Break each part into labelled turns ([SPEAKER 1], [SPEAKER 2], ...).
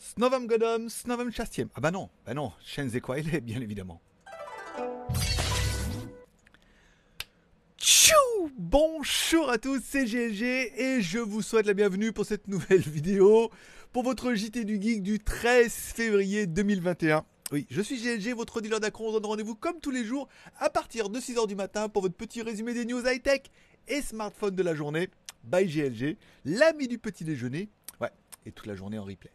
[SPEAKER 1] Snovem Godom, Snovem Chastiem. Ah bah non, bah non, Shenze Kwaile, bien évidemment. Tchou Bonjour à tous, c'est GLG et je vous souhaite la bienvenue pour cette nouvelle vidéo pour votre JT du Geek du 13 février 2021. Oui, je suis GLG, votre dealer d'Acron, on donne rendez-vous comme tous les jours à partir de 6h du matin pour votre petit résumé des news high-tech et smartphone de la journée, Bye GLG, l'ami du petit déjeuner, ouais, et toute la journée en replay.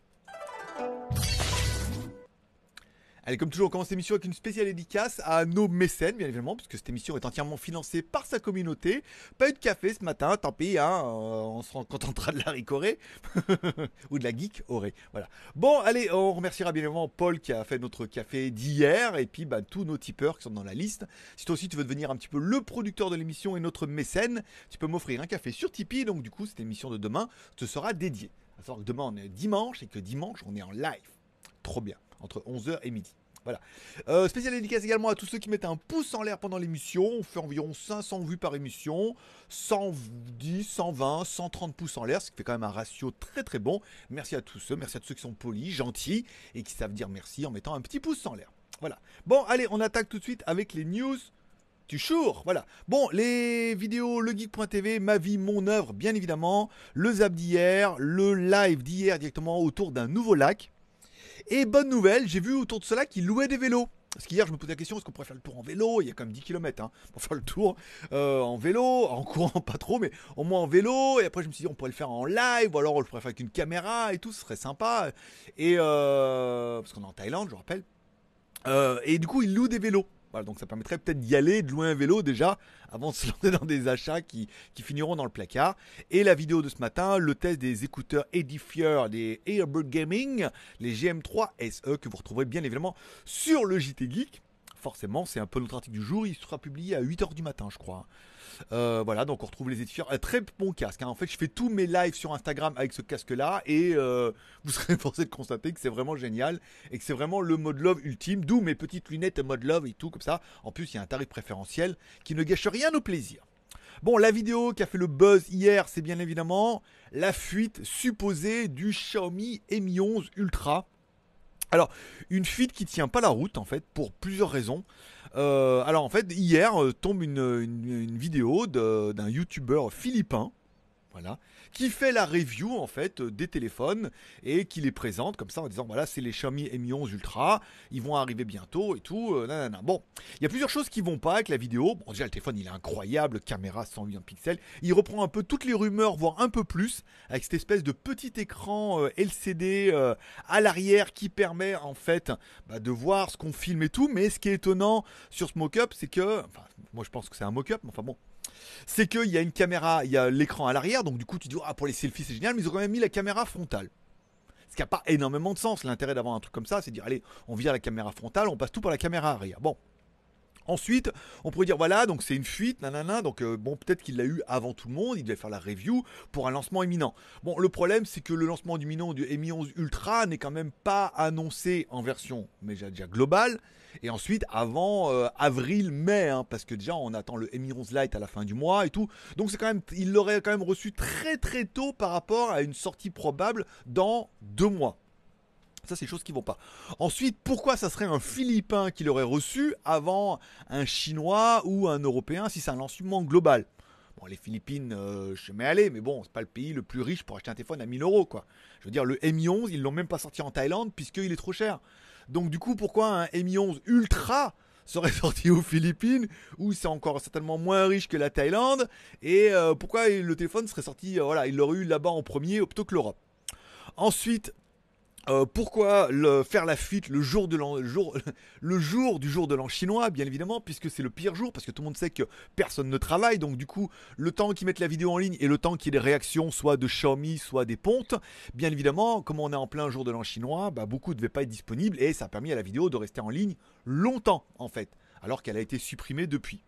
[SPEAKER 1] Allez, comme toujours, on commence l'émission avec une spéciale dédicace à nos mécènes, bien évidemment, puisque cette émission est entièrement financée par sa communauté. Pas eu de café ce matin, tant pis, hein, euh, on se contentera de la ricorée. Ou de la geek Voilà. Bon, allez, on remerciera bien évidemment Paul qui a fait notre café d'hier, et puis bah, tous nos tipeurs qui sont dans la liste. Si toi aussi tu veux devenir un petit peu le producteur de l'émission et notre mécène, tu peux m'offrir un café sur Tipeee, donc du coup, cette émission de demain te sera dédiée à savoir que demain on est dimanche et que dimanche on est en live. Trop bien, entre 11h et midi. Voilà. Euh, spéciale dédicace également à tous ceux qui mettent un pouce en l'air pendant l'émission. On fait environ 500 vues par émission, 110, 120, 130 pouces en l'air, ce qui fait quand même un ratio très très bon. Merci à tous ceux, merci à tous ceux qui sont polis, gentils et qui savent dire merci en mettant un petit pouce en l'air. Voilà. Bon, allez, on attaque tout de suite avec les news tu voilà. Bon, les vidéos, le geek.tv, ma vie, mon œuvre, bien évidemment, le zap d'hier, le live d'hier directement autour d'un nouveau lac. Et bonne nouvelle, j'ai vu autour de cela lac qu'ils louaient des vélos. Parce qu'hier, je me posais la question, est-ce qu'on pourrait faire le tour en vélo Il y a quand même 10 km hein, pour faire le tour euh, en vélo, en courant pas trop, mais au moins en vélo. Et après, je me suis dit, on pourrait le faire en live, ou alors on le pourrait faire avec une caméra et tout, ce serait sympa. Et euh, parce qu'on est en Thaïlande, je rappelle. Euh, et du coup, ils louent des vélos donc ça permettrait peut-être d'y aller, de loin un vélo déjà, avant de se lancer dans des achats qui, qui finiront dans le placard. Et la vidéo de ce matin, le test des écouteurs Edifier, des Airbird Gaming, les GM3 SE, que vous retrouverez bien évidemment sur le JT Geek. Forcément, c'est un peu notre article du jour, il sera publié à 8h du matin, je crois. Euh, voilà, donc on retrouve les étudiants, Un euh, très bon casque. Hein. En fait, je fais tous mes lives sur Instagram avec ce casque-là et euh, vous serez forcé de constater que c'est vraiment génial et que c'est vraiment le mode love ultime. D'où mes petites lunettes mode love et tout comme ça. En plus, il y a un tarif préférentiel qui ne gâche rien au plaisir. Bon, la vidéo qui a fait le buzz hier, c'est bien évidemment la fuite supposée du Xiaomi Mi 11 Ultra. Alors, une fuite qui ne tient pas la route en fait pour plusieurs raisons. Euh, alors en fait, hier euh, tombe une, une, une vidéo d'un youtubeur philippin qui fait la review en fait euh, des téléphones et qui les présente comme ça en disant voilà c'est les Xiaomi Mi 11 Ultra, ils vont arriver bientôt et tout, euh, Bon, il y a plusieurs choses qui vont pas avec la vidéo. Bon déjà le téléphone il est incroyable, caméra 108 pixels, il reprend un peu toutes les rumeurs voire un peu plus avec cette espèce de petit écran euh, LCD à l'arrière qui permet en fait bah, de voir ce qu'on filme et tout. Mais ce qui est étonnant sur ce mock-up c'est que, enfin, moi je pense que c'est un mock-up, mais enfin bon c'est qu'il y a une caméra, il y a l'écran à l'arrière, donc du coup tu dis ah pour les selfies c'est génial, mais ils ont quand même mis la caméra frontale. Ce qui n'a pas énormément de sens. L'intérêt d'avoir un truc comme ça, c'est dire allez, on vire la caméra frontale, on passe tout par la caméra arrière. Bon, Ensuite, on pourrait dire voilà, donc c'est une fuite, nanana, donc euh, bon, peut-être qu'il l'a eu avant tout le monde, il devait faire la review pour un lancement imminent. Bon, le problème, c'est que le lancement du Minon du Mi 11 Ultra n'est quand même pas annoncé en version, mais déjà globale, et ensuite avant euh, avril-mai, hein, parce que déjà on attend le Mi 11 Lite à la fin du mois et tout, donc c'est quand même, il l'aurait quand même reçu très très tôt par rapport à une sortie probable dans deux mois. Ça, c'est des choses qui vont pas. Ensuite, pourquoi ça serait un Philippin qui l'aurait reçu avant un Chinois ou un Européen si c'est un lancement global Bon, les Philippines, euh, je sais aller, mais bon, c'est pas le pays le plus riche pour acheter un téléphone à 1000 euros, quoi. Je veux dire, le Mi11, ils l'ont même pas sorti en Thaïlande puisqu'il est trop cher. Donc, du coup, pourquoi un Mi11 Ultra serait sorti aux Philippines, où c'est encore certainement moins riche que la Thaïlande, et euh, pourquoi le téléphone serait sorti, euh, voilà, il l'aurait eu là-bas en premier, plutôt que l'Europe. Ensuite, euh, pourquoi faire la fuite le jour, jour, du jour de l'an chinois, bien évidemment, puisque c'est le pire jour, parce que tout le monde sait que personne ne travaille, donc du coup, le temps qu'ils mettent la vidéo en ligne et le temps qu'il y ait des réactions, soit de Xiaomi, soit des pontes, bien évidemment, comme on est en plein jour de l'an chinois, bah, beaucoup ne devaient pas être disponibles, et ça a permis à la vidéo de rester en ligne longtemps, en fait, alors qu'elle a été supprimée depuis.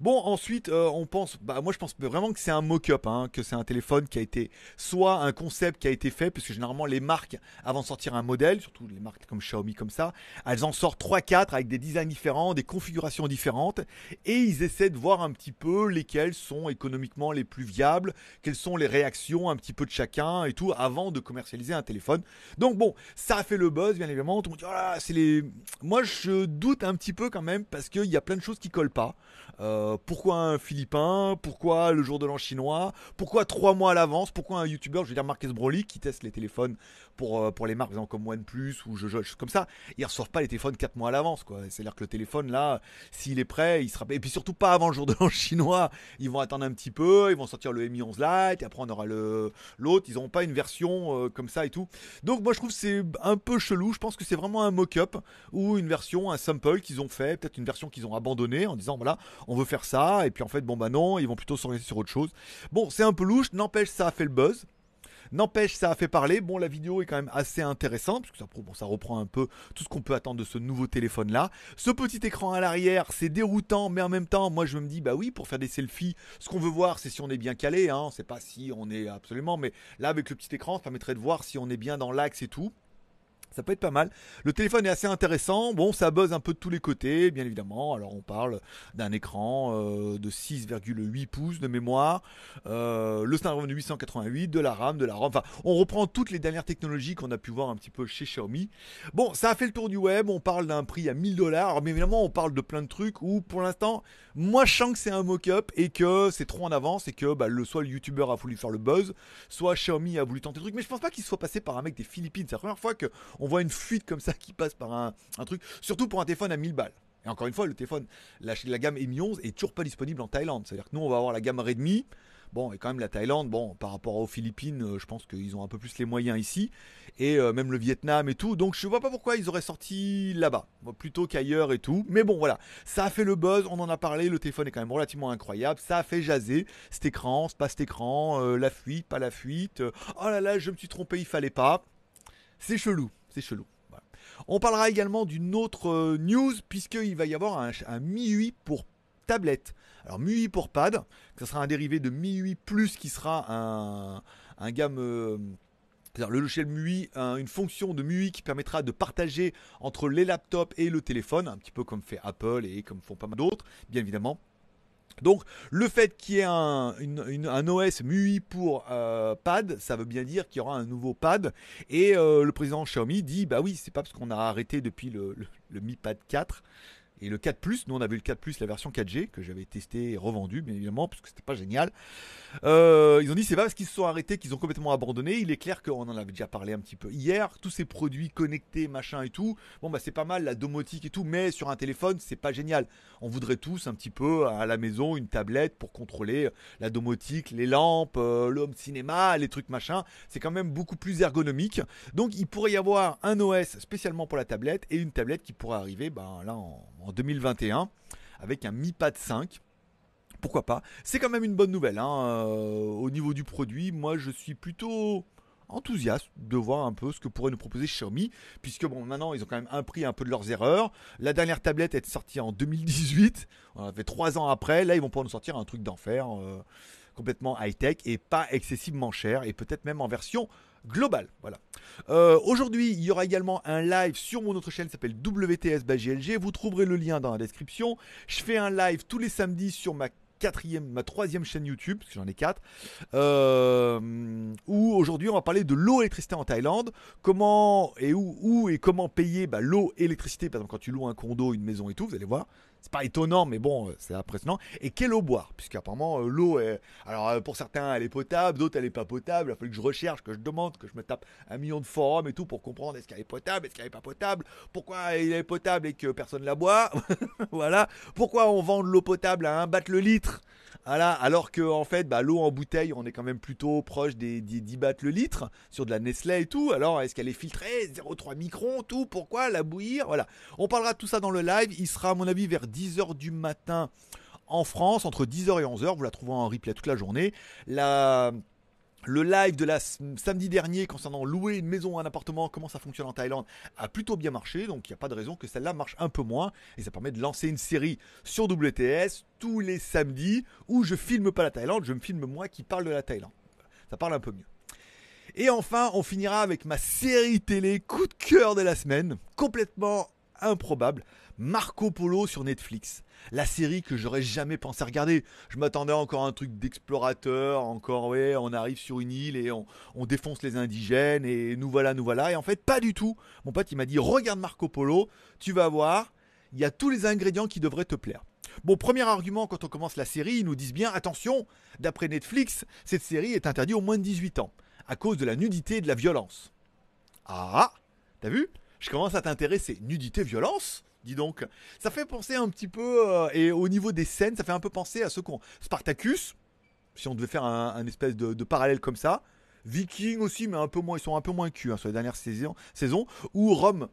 [SPEAKER 1] Bon, ensuite, euh, on pense, bah, moi je pense vraiment que c'est un mock-up, hein, que c'est un téléphone qui a été, soit un concept qui a été fait, puisque généralement les marques, avant de sortir un modèle, surtout les marques comme Xiaomi comme ça, elles en sortent 3-4 avec des designs différents, des configurations différentes, et ils essaient de voir un petit peu lesquels sont économiquement les plus viables, quelles sont les réactions un petit peu de chacun et tout, avant de commercialiser un téléphone. Donc bon, ça a fait le buzz, bien évidemment, tout le monde dit, oh c'est les... Moi je doute un petit peu quand même, parce qu'il y a plein de choses qui collent pas. Euh, euh, pourquoi un Philippin Pourquoi le jour de l'an chinois Pourquoi trois mois à l'avance Pourquoi un YouTuber, je veux dire Marques Broly, qui teste les téléphones pour, euh, pour les marques, comme OnePlus ou Jojo, comme ça. Ils ne pas les téléphones quatre mois à l'avance. quoi. C'est-à-dire que le téléphone, là, s'il est prêt, il sera. Et puis surtout pas avant le jour de l'an chinois. Ils vont attendre un petit peu, ils vont sortir le Mi 11 Lite, et après on aura le l'autre. Ils n'auront pas une version euh, comme ça et tout. Donc moi je trouve c'est un peu chelou. Je pense que c'est vraiment un mock-up ou une version, un sample qu'ils ont fait, peut-être une version qu'ils ont abandonnée en disant voilà, on faire ça, et puis en fait, bon bah non, ils vont plutôt s'organiser sur autre chose. Bon, c'est un peu louche, n'empêche, ça a fait le buzz. N'empêche, ça a fait parler. Bon, la vidéo est quand même assez intéressante, parce que ça, ça reprend un peu tout ce qu'on peut attendre de ce nouveau téléphone-là. Ce petit écran à l'arrière, c'est déroutant, mais en même temps, moi je me dis, bah oui, pour faire des selfies, ce qu'on veut voir, c'est si on est bien calé. Hein. On sait pas si on est absolument, mais là, avec le petit écran, ça permettrait de voir si on est bien dans l'axe et tout. Ça peut être pas mal. Le téléphone est assez intéressant. Bon, ça buzz un peu de tous les côtés, bien évidemment. Alors, on parle d'un écran euh, de 6,8 pouces de mémoire, le euh, le Snapdragon 888, de la RAM, de la ROM. Enfin, on reprend toutes les dernières technologies qu'on a pu voir un petit peu chez Xiaomi. Bon, ça a fait le tour du web. On parle d'un prix à 1000 dollars. Mais évidemment, on parle de plein de trucs où, pour l'instant, moi, je sens que c'est un mock-up et que c'est trop en avance et que bah, le, soit le YouTuber a voulu faire le buzz, soit Xiaomi a voulu tenter le truc. Mais je pense pas qu'il soit passé par un mec des Philippines. C'est la première fois que on voit une fuite comme ça qui passe par un, truc, surtout pour un téléphone à 1000 balles. Et encore une fois, le téléphone, la, la gamme Mi 11 est toujours pas disponible en Thaïlande. C'est-à-dire que nous, on va avoir la gamme Redmi. Bon, et quand même la Thaïlande, bon, par rapport aux Philippines, euh, je pense qu'ils ont un peu plus les moyens ici. Et euh, même le Vietnam et tout. Donc je vois pas pourquoi ils auraient sorti là-bas, plutôt qu'ailleurs et tout. Mais bon, voilà, ça a fait le buzz, on en a parlé, le téléphone est quand même relativement incroyable. Ça a fait jaser cet écran, pas cet écran, euh, la fuite, pas la fuite. oh là là, je me suis trompé, il fallait pas. C'est chelou. C'est chelou. On parlera également d'une autre euh, news, puisqu'il va y avoir un, un MIUI pour tablette. Alors MIUI pour pad, ça sera un dérivé de MIUI Plus qui sera un, gamme... Euh, le logiciel MUI, une fonction de MUI qui permettra de partager entre les laptops et le téléphone, un petit peu comme fait Apple et comme font pas mal d'autres, bien évidemment. Donc le fait qu'il y ait un, un, OS MUI pour euh, pad, ça veut bien dire qu'il y aura un nouveau pad. Et euh, le président Xiaomi dit, bah oui, c'est pas parce qu'on a arrêté depuis le, le, le Mi Pad 4 et le 4 nous on a vu le 4 la version 4G, que j'avais testé et revendu bien évidemment, parce que c'était pas génial. Euh, ils ont dit c'est pas parce qu'ils se sont arrêtés qu'ils ont complètement abandonné. Il est clair qu'on en avait déjà parlé un petit peu hier. Tous ces produits connectés, machin et tout, bon bah c'est pas mal la domotique et tout, mais sur un téléphone c'est pas génial. On voudrait tous un petit peu à la maison une tablette pour contrôler euh, la domotique, les lampes, euh, l'homme cinéma, les trucs machin. C'est quand même beaucoup plus ergonomique. Donc il pourrait y avoir un OS spécialement pour la tablette et une tablette qui pourrait arriver, ben là en en 2021 avec un Mi Pad 5 pourquoi pas. C'est quand même une bonne nouvelle. Hein, euh, au niveau du produit, moi je suis plutôt enthousiaste de voir un peu ce que pourrait nous proposer Xiaomi, puisque bon maintenant ils ont quand même appris un peu de leurs erreurs. La dernière tablette est sortie en 2018, on avait fait trois ans après, là ils vont pouvoir nous sortir un truc d'enfer, euh, complètement high-tech et pas excessivement cher, et peut-être même en version global. Voilà. Euh, aujourd'hui, il y aura également un live sur mon autre chaîne qui s'appelle WTS by Vous trouverez le lien dans la description. Je fais un live tous les samedis sur ma quatrième, ma troisième chaîne YouTube, parce que j'en ai quatre, euh, où aujourd'hui on va parler de l'eau et en Thaïlande, comment et où, et comment payer bah, l'eau électricité, par exemple quand tu loues un condo, une maison et tout, vous allez voir, c'est pas étonnant, mais bon, euh, c'est impressionnant. Et quelle eau boire Puisqu'apparemment, euh, l'eau est. Alors, euh, pour certains, elle est potable, d'autres, elle n'est pas potable. Il a fallu que je recherche, que je demande, que je me tape un million de forums et tout pour comprendre est-ce qu'elle est potable, est-ce qu'elle est pas potable, pourquoi elle est potable et que personne la boit. voilà. Pourquoi on vend de l'eau potable à un battre le litre alors que en fait, bah, l'eau en bouteille, on est quand même plutôt proche des, 10 bahts le litre sur de la Nestlé et tout. Alors, est-ce qu'elle est filtrée 0,3 micron, tout Pourquoi la bouillir Voilà. On parlera de tout ça dans le live. Il sera, à mon avis, vers 10h du matin en France, entre 10h et 11h. Vous la trouverez en replay toute la journée. La. Le live de la samedi dernier concernant louer une maison, ou un appartement, comment ça fonctionne en Thaïlande, a plutôt bien marché, donc il n'y a pas de raison que celle-là marche un peu moins. Et ça permet de lancer une série sur WTS tous les samedis où je filme pas la Thaïlande, je me filme moi qui parle de la Thaïlande. Ça parle un peu mieux. Et enfin, on finira avec ma série télé coup de cœur de la semaine, complètement improbable, Marco Polo sur Netflix la série que j'aurais jamais pensé regarder. Je m'attendais encore à un truc d'explorateur, encore ouais, on arrive sur une île et on, défonce les indigènes et nous voilà, nous voilà. Et en fait, pas du tout. Mon pote, il m'a dit regarde Marco Polo, tu vas voir, il y a tous les ingrédients qui devraient te plaire. Bon, premier argument quand on commence la série, ils nous disent bien attention, d'après Netflix, cette série est interdite aux moins de 18 ans à cause de la nudité et de la violence. Ah, t'as vu Je commence à t'intéresser. Nudité, violence dis donc. Ça fait penser un petit peu, euh, et au niveau des scènes, ça fait un peu penser à ce qu'on. Spartacus, si on devait faire un, espèce de, parallèle comme ça. Viking aussi, mais un peu moins, ils sont un peu moins cul hein, sur les dernières saisons, ou Rome,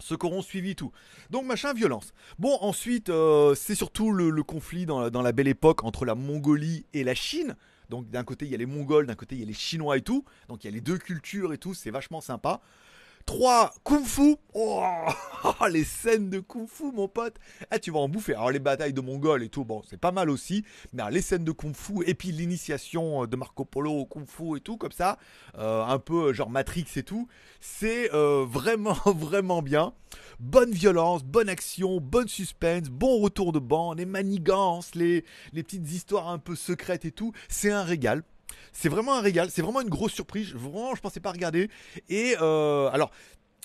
[SPEAKER 1] ceux qu'auront suivi tout. Donc machin, violence. Bon, ensuite, euh, c'est surtout le, conflit dans dans la, belle époque entre la Mongolie et la Chine. Donc d'un côté, il y a les Mongols, d'un côté, il y a les Chinois et tout. Donc il y a les deux cultures et tout, c'est vachement sympa. 3. Kung Fu. Oh, les scènes de Kung Fu, mon pote. Ah, tu vas en bouffer. Alors, les batailles de Mongol et tout, bon, c'est pas mal aussi. Mais les scènes de Kung Fu et puis l'initiation euh, de Marco Polo au Kung Fu et tout, comme ça, euh, un peu euh, genre Matrix et tout, c'est vraiment, vraiment bien. Bonne violence, bonne action, bonne suspense, bon retour de banc, les manigances, les, les petites histoires un peu secrètes et tout. C'est un régal. C'est vraiment un régal, c'est vraiment une grosse surprise. Vraiment, je pensais pas regarder. Et euh, alors,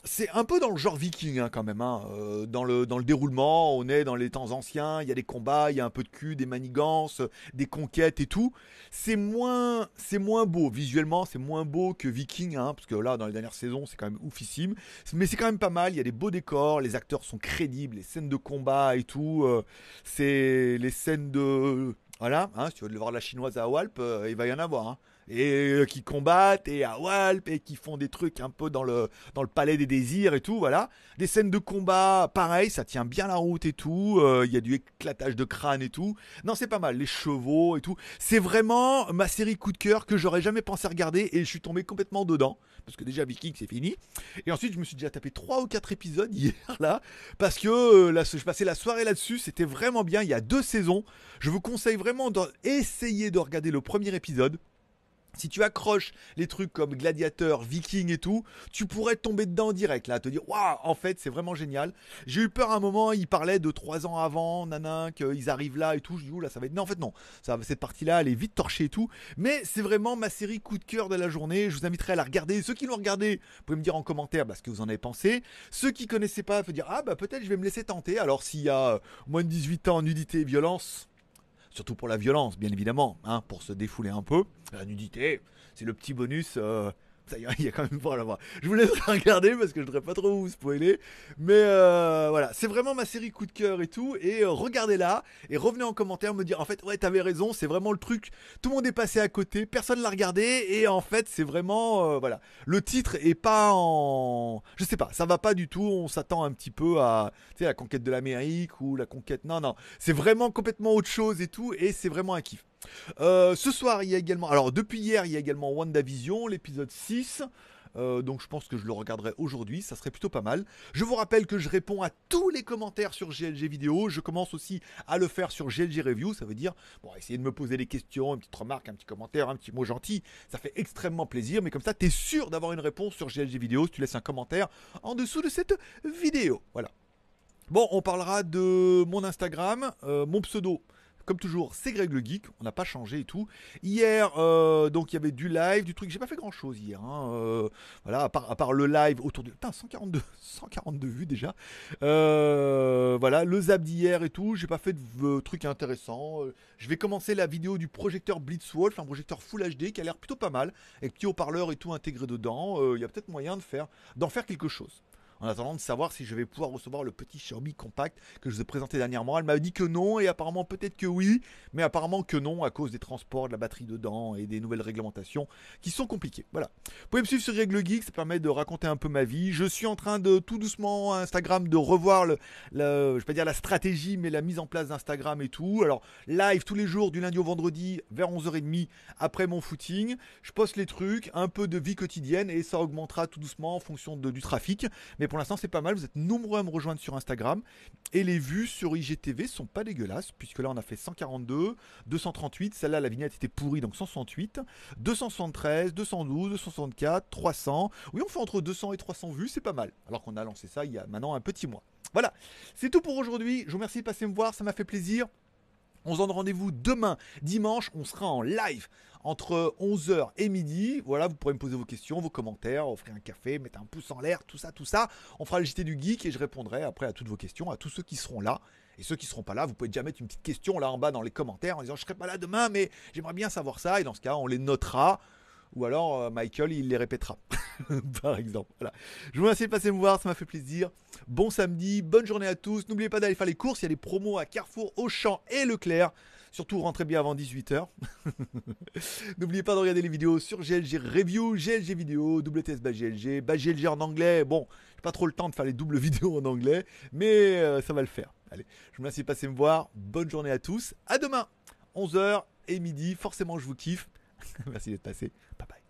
[SPEAKER 1] c'est un peu dans le genre viking hein, quand même. Hein. Euh, dans, le, dans le déroulement, on est dans les temps anciens, il y a des combats, il y a un peu de cul, des manigances, des conquêtes et tout. C'est moins, moins beau, visuellement c'est moins beau que viking, hein, parce que là dans les dernières saisons c'est quand même oufissime. Mais c'est quand même pas mal, il y a des beaux décors, les acteurs sont crédibles, les scènes de combat et tout. Euh, c'est les scènes de voilà, hein, si tu veux voir la chinoise à Walp, euh, il va y en avoir. Hein et euh, qui combattent et à Walp et qui font des trucs un peu dans le dans le palais des désirs et tout voilà des scènes de combat pareil ça tient bien la route et tout euh, il y a du éclatage de crâne et tout non c'est pas mal les chevaux et tout c'est vraiment ma série coup de cœur que j'aurais jamais pensé regarder et je suis tombé complètement dedans parce que déjà Viking c'est fini et ensuite je me suis déjà tapé trois ou quatre épisodes hier là parce que euh, là, je passais la soirée là-dessus c'était vraiment bien il y a deux saisons je vous conseille vraiment d'essayer de regarder le premier épisode si tu accroches les trucs comme Gladiateur, Viking et tout, tu pourrais tomber dedans direct là, te dire waouh, en fait c'est vraiment génial. J'ai eu peur à un moment, ils parlaient de trois ans avant, nanan, qu'ils arrivent là et tout. Je dis là ça va être. Non, en fait non, cette partie-là elle est vite torchée et tout. Mais c'est vraiment ma série coup de cœur de la journée. Je vous inviterai à la regarder. Ceux qui l'ont regardé, vous pouvez me dire en commentaire bah, ce que vous en avez pensé. Ceux qui connaissaient pas, vous dire ah bah peut-être je vais me laisser tenter. Alors s'il y a euh, moins de 18 ans, nudité et violence surtout pour la violence, bien évidemment, hein, pour se défouler un peu. La nudité, c'est le petit bonus euh, il y a quand même pas à la voir. Je vous laisse regarder parce que je ne voudrais pas trop vous spoiler. Mais euh, voilà, c'est vraiment ma série coup de cœur et tout. Et euh, regardez-la et revenez en commentaire me dire en fait, ouais, t'avais raison, c'est vraiment le truc. Tout le monde est passé à côté, personne l'a regardé. Et en fait, c'est vraiment. Euh, voilà. Le titre est pas en. Je sais pas, ça va pas du tout. On s'attend un petit peu à, tu la conquête de l'Amérique ou la conquête. Non, non. C'est vraiment complètement autre chose et tout. Et c'est vraiment un kiff. Euh, ce soir, il y a également. Alors, depuis hier, il y a également WandaVision, l'épisode 6. Euh, donc je pense que je le regarderai aujourd'hui, ça serait plutôt pas mal. Je vous rappelle que je réponds à tous les commentaires sur GLG vidéo, je commence aussi à le faire sur GLG review, ça veut dire bon, essayer de me poser des questions, une petite remarque, un petit commentaire, un petit mot gentil, ça fait extrêmement plaisir mais comme ça tu es sûr d'avoir une réponse sur GLG vidéo si tu laisses un commentaire en dessous de cette vidéo. Voilà. Bon, on parlera de mon Instagram, euh, mon pseudo comme toujours, c'est Greg le Geek, on n'a pas changé et tout. Hier, euh, donc il y avait du live, du truc, j'ai pas fait grand chose hier. Hein, euh, voilà, à part, le live autour de. Putain, 142, 142 vues déjà. Euh, voilà, le zap d'hier et tout, j'ai pas fait de truc intéressant. Je vais commencer la vidéo du projecteur Blitzwolf, un projecteur Full HD qui a l'air plutôt pas mal, avec petit haut-parleur et tout intégré dedans. Il y a peut-être moyen de faire, d'en faire quelque chose en attendant de savoir si je vais pouvoir recevoir le petit Xiaomi compact que je vous ai présenté dernièrement. Elle m'a dit que non et apparemment peut-être que oui, mais apparemment que non à cause des transports, de la batterie dedans et des nouvelles réglementations qui sont compliquées. Voilà. Vous pouvez me suivre sur Règle Geek, ça permet de raconter un peu ma vie. Je suis en train de tout doucement Instagram de revoir le je vais dire la stratégie mais la mise en place d'Instagram et tout. Alors live tous les jours du lundi au vendredi vers 11h30 après mon footing, je poste les trucs, un peu de vie quotidienne et ça augmentera tout doucement en fonction de, du trafic. Mais pour l'instant, c'est pas mal. Vous êtes nombreux à me rejoindre sur Instagram. Et les vues sur IGTV sont pas dégueulasses, puisque là, on a fait 142, 238. Celle-là, la vignette était pourrie, donc 168. 273, 212, 264, 300. Oui, on fait entre 200 et 300 vues, c'est pas mal. Alors qu'on a lancé ça il y a maintenant un petit mois. Voilà, c'est tout pour aujourd'hui. Je vous remercie de passer me voir, ça m'a fait plaisir. On se donne rendez-vous demain, dimanche, on sera en live entre 11h et midi. Voilà, vous pourrez me poser vos questions, vos commentaires, offrir un café, mettre un pouce en l'air, tout ça, tout ça. On fera le JT du geek et je répondrai après à toutes vos questions, à tous ceux qui seront là. Et ceux qui seront pas là, vous pouvez déjà mettre une petite question là en bas dans les commentaires en disant je serai pas là demain, mais j'aimerais bien savoir ça. Et dans ce cas, on les notera. Ou alors euh, Michael, il les répétera, par exemple. Je vous remercie de passer me voir, ça m'a fait plaisir. Bon samedi, bonne journée à tous. N'oubliez pas d'aller faire les courses, il y a des promos à Carrefour, Auchan et Leclerc. Surtout rentrez bien avant 18h. N'oubliez pas de regarder les vidéos sur GLG Review, GLG Vidéo, WTS bas GLG, GLG en anglais. Bon, j'ai pas trop le temps de faire les doubles vidéos en anglais, mais euh, ça va le faire. Allez, je vous remercie de passer me voir. Bonne journée à tous. À demain, 11h et midi. Forcément, je vous kiffe. Merci d'être passé. Bye bye.